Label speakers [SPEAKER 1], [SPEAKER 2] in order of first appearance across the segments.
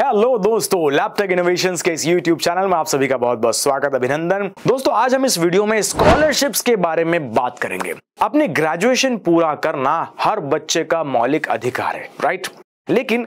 [SPEAKER 1] hello दोस्तों laptop innovation के इस YouTube चैनल में आप सभी का बहुत बहुत स्वागत अभिनंदन दोस्तों आज हम इस वीडियो में स्कॉलरशिप्स के बारे में बात करेंगे अपने ग्रेजुएशन पूरा करना हर बच्चे का मौलिक अधिकार है राइट लेकिन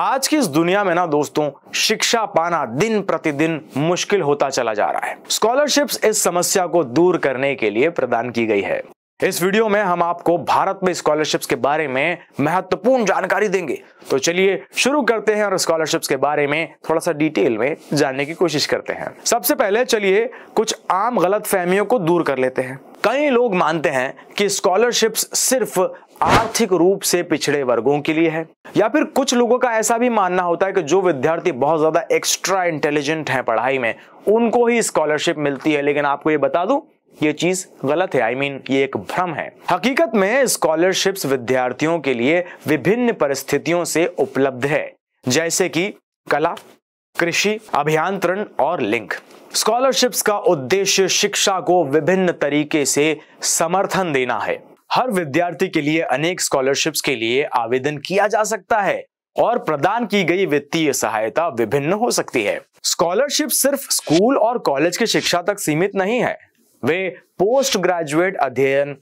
[SPEAKER 1] आज की इस दुनिया में ना दोस्तों शिक्षा पाना दिन प्रतिदिन मुश्किल होता चला जा रहा है स्कॉलरशिप्स इस समस्या को दूर करने के लिए प्रदान की गई है इस वीडियो में हम आपको भारत में स्कॉलरशिप्स के बारे में महत्वपूर्ण जानकारी देंगे तो चलिए शुरू करते हैं और स्कॉलरशिप्स के बारे में थोड़ा सा डिटेल में जानने की कोशिश करते हैं सबसे पहले चलिए कुछ आम गलत फहमियों को दूर कर लेते हैं कई लोग मानते हैं कि स्कॉलरशिप्स सिर्फ आर्थिक रूप से पिछड़े वर्गों के लिए है या फिर कुछ लोगों का ऐसा भी मानना होता है कि जो विद्यार्थी बहुत ज्यादा एक्स्ट्रा इंटेलिजेंट हैं पढ़ाई में उनको ही स्कॉलरशिप मिलती है लेकिन आपको ये बता दूं ये चीज गलत है आई I मीन mean, ये एक भ्रम है हकीकत में स्कॉलरशिप्स विद्यार्थियों के लिए विभिन्न परिस्थितियों से उपलब्ध है जैसे कि कला कृषि अभियांत्रण और लिंग स्कॉलरशिप्स का उद्देश्य शिक्षा को विभिन्न तरीके से समर्थन देना है हर विद्यार्थी के लिए अनेक स्कॉलरशिप्स के लिए आवेदन किया जा सकता है और प्रदान की गई वित्तीय सहायता विभिन्न हो सकती है स्कॉलरशिप सिर्फ स्कूल और कॉलेज की शिक्षा तक सीमित नहीं है वे पोस्ट ग्रेजुएट अध्ययन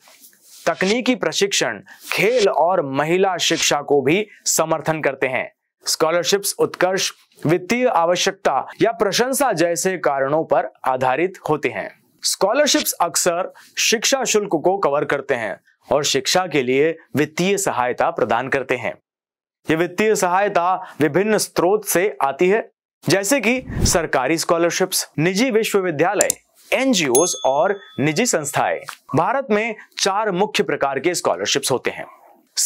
[SPEAKER 1] तकनीकी प्रशिक्षण खेल और महिला शिक्षा को भी समर्थन करते हैं स्कॉलरशिप्स उत्कर्ष वित्तीय आवश्यकता या प्रशंसा जैसे कारणों पर आधारित होते हैं स्कॉलरशिप्स अक्सर शिक्षा शुल्क को कवर करते हैं और शिक्षा के लिए वित्तीय सहायता प्रदान करते हैं ये वित्तीय सहायता विभिन्न स्रोत से आती है जैसे कि सरकारी स्कॉलरशिप्स निजी विश्वविद्यालय एनजीओ और निजी संस्थाएं भारत में चार मुख्य प्रकार के स्कॉलरशिप्स होते हैं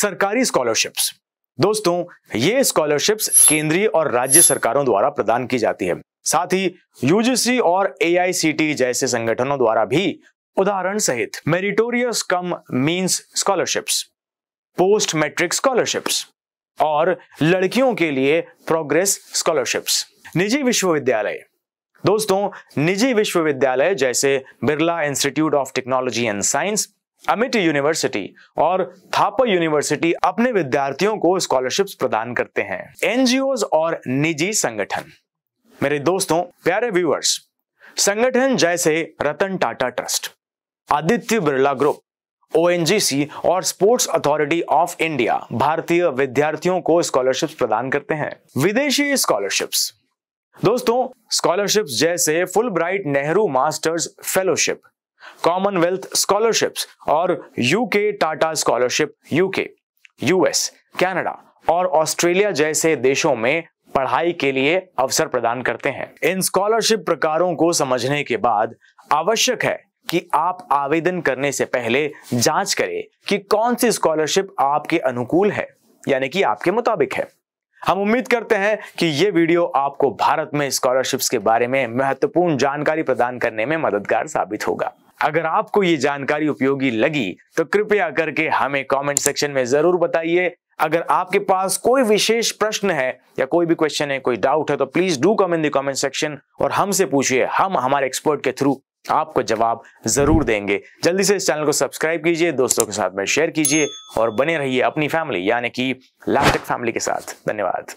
[SPEAKER 1] सरकारी स्कॉलरशिप्स दोस्तों ये स्कॉलरशिप्स केंद्रीय और राज्य सरकारों द्वारा प्रदान की जाती है साथ ही यूजीसी और ए जैसे संगठनों द्वारा भी उदाहरण सहित meritorious cum means scholarships post matric scholarships और लड़कियों के लिए प्रोग्रेस स्कॉलरशिप्स निजी विश्वविद्यालय दोस्तों निजी विश्वविद्यालय जैसे Birla institute of technology and science Amity university और थापा यूनिवर्सिटी अपने विद्यार्थियों को स्कॉलरशिप्स प्रदान करते हैं एनजीओ और निजी संगठन मेरे दोस्तों प्यारे व्यूअर्स संगठन जैसे Ratan Tata trust Aditya Birla group ONGC और स्पोर्ट्स अथॉरिटी ऑफ इंडिया भारतीय विद्यार्थियों को स्कॉलरशिप्स प्रदान करते हैं विदेशी स्कॉलरशिप्स दोस्तों स्कॉलरशिप्स जैसे Fulbright Nehru masters fellowship Commonwealth scholarships और UK Tata scholarship UK US Canada और ऑस्ट्रेलिया जैसे देशों में पढ़ाई के लिए अवसर प्रदान करते हैं इन स्कॉलरशिप प्रकारों को समझने के बाद आवश्यक है कि आप आवेदन करने से पहले जांच करें कि कौन सी स्कॉलरशिप आपके अनुकूल है यानी कि आपके मुताबिक है हम उम्मीद करते हैं कि ये वीडियो आपको भारत में स्कॉलरशिप्स के बारे में महत्वपूर्ण जानकारी प्रदान करने में मददगार साबित होगा अगर आपको ये जानकारी उपयोगी लगी तो कृपया करके हमें कमेंट सेक्शन में जरूर बताइए अगर आपके पास कोई विशेष प्रश्न है या कोई भी क्वेश्चन है कोई डाउट है तो please do come in the comment section और हमसे पूछिए हम हमारे एक्सपर्ट के थ्रू आपको जवाब जरूर देंगे जल्दी से इस चैनल को सब्सक्राइब कीजिए दोस्तों के साथ में शेयर कीजिए और बने रहिए अपनी फैमिली यानी कि लाभ फैमिली के साथ धन्यवाद